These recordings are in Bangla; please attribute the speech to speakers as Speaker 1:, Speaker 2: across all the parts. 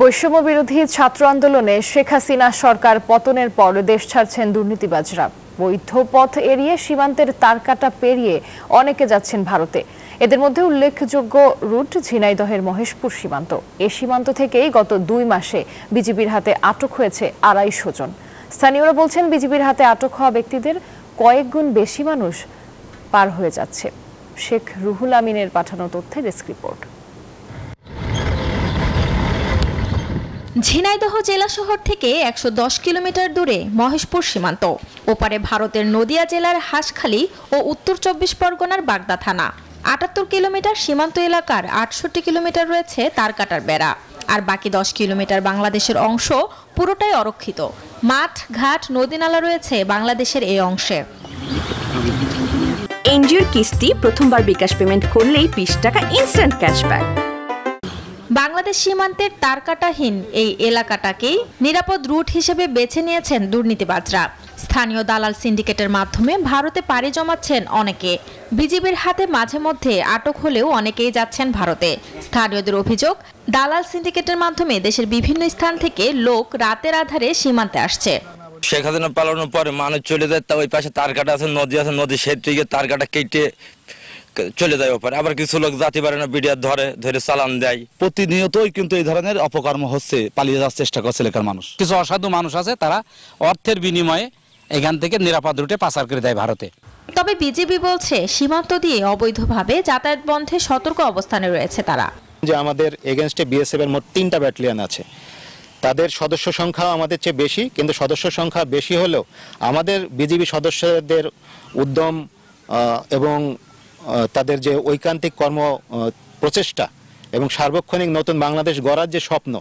Speaker 1: বৈষম্য বিরোধী ছাত্র আন্দোলনে শেখ হাসিনা সরকার পতনের পর দেশ ছাড়ছেন দুর্নীতিবাজরা বৈধ পথ এড়িয়ে সীমান্তের তারকাটা পেরিয়ে অনেকে যাচ্ছেন ভারতে এদের মধ্যে উল্লেখযোগ্য রুট ঝিনাইদহের মহেশপুর সীমান্ত এ সীমান্ত থেকেই গত দুই মাসে বিজিবির হাতে আটক হয়েছে আড়াইশো জন স্থানীয়রা বলছেন বিজিবির হাতে আটক হওয়া ব্যক্তিদের কয়েক গুণ বেশি মানুষ পার হয়ে যাচ্ছে শেখ রুহুল আমিনের পাঠানো তথ্যে ডেস্ক রিপোর্ট
Speaker 2: ঝিনাইদহ জেলা শহর থেকে একশো কিলোমিটার দূরে মহেশপুর সীমান্ত ওপারে ভারতের নদিয়া জেলার হাঁসখালী ও উত্তর চব্বিশ পরগনার বাগদা থানা আটাত্তর কিলোমিটার সীমান্ত এলাকার আটষট্টি কিলোমিটার রয়েছে তারকাটার বেড়া আর বাকি দশ কিলোমিটার বাংলাদেশের অংশ পুরোটাই অরক্ষিত মাঠ ঘাট নদীনালা রয়েছে বাংলাদেশের এই অংশে এনজিওর কিস্তি প্রথমবার বিকাশ পেমেন্ট করলেই বিশ টাকা ইনস্ট্যান্ট ক্যাশব্যাক বাংলাদেশ সীমান্তের তারকাটাহীন এই এলাকাটাকেই নিরাপদ রুট হিসেবে বেছে নিয়েছেন দুর্নীতিবাজরা স্থানীয় দালাল সিন্ডিকেটের মাধ্যমে ভারতে পাড়ি জমাচ্ছেন অনেকে বিজিবির হাতে মাঝে মধ্যে আটক হলেও অনেকেই যাচ্ছেন ভারতে স্থানীয়দের অভিযোগ দালাল সিন্ডিকেটের মাধ্যমে দেশের বিভিন্ন স্থান থেকে লোক রাতের আধারে সীমান্তে আসছে
Speaker 3: সেখানে পালানোর পরে মানুষ চলে যায় তা ওই পাশে তার কাটা আছে নদী আছে নদী সেটিকে তার কাটা কেটে চলে যায় ব্যাপারে আবার কিছু লোক জাতি পারে না বিডিআর ধরে ধরে চালান দেয় প্রতিনিয়তই কিন্তু এই ধরনের অপকর্ম হচ্ছে পালিয়ে যাওয়ার চেষ্টা করছে এলাকার মানুষ কিছু অসাধু মানুষ আছে তারা অর্থের বিনিময়ে এখান থেকে নিরাপদ রুটে পাচার করে দেয় ভারতে
Speaker 2: তবে বিজেপি বলছে সীমান্ত দিয়ে অবৈধভাবে যাতায়াত বন্ধে সতর্ক অবস্থানে রয়েছে তারা
Speaker 3: যে আমাদের এগেনস্টে বিএসএফ এর মোট তিনটা ব্যাটালিয়ন আছে তাদের সদস্য সংখ্যা আমাদের চেয়ে বেশি কিন্তু সদস্য সংখ্যা বেশি হলেও আমাদের বিজিবি সদস্যদের উদ্যম এবং তাদের যে ঐকান্তিক কর্ম প্রচেষ্টা এবং সার্বক্ষণিক নতুন বাংলাদেশ গড়ার যে স্বপ্ন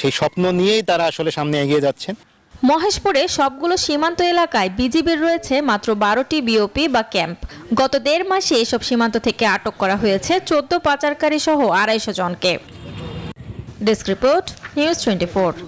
Speaker 3: সেই স্বপ্ন নিয়েই তারা আসলে সামনে এগিয়ে যাচ্ছেন
Speaker 2: মহেশপুরে সবগুলো সীমান্ত এলাকায় বিজিবির রয়েছে মাত্র বারোটি বিওপি বা ক্যাম্প গত দেড় মাসে এসব সীমান্ত থেকে আটক করা হয়েছে চোদ্দ পাচারকারী সহ আড়াইশো জনকে ডেস্ক রিপোর্ট নিউজ টোয়েন্টি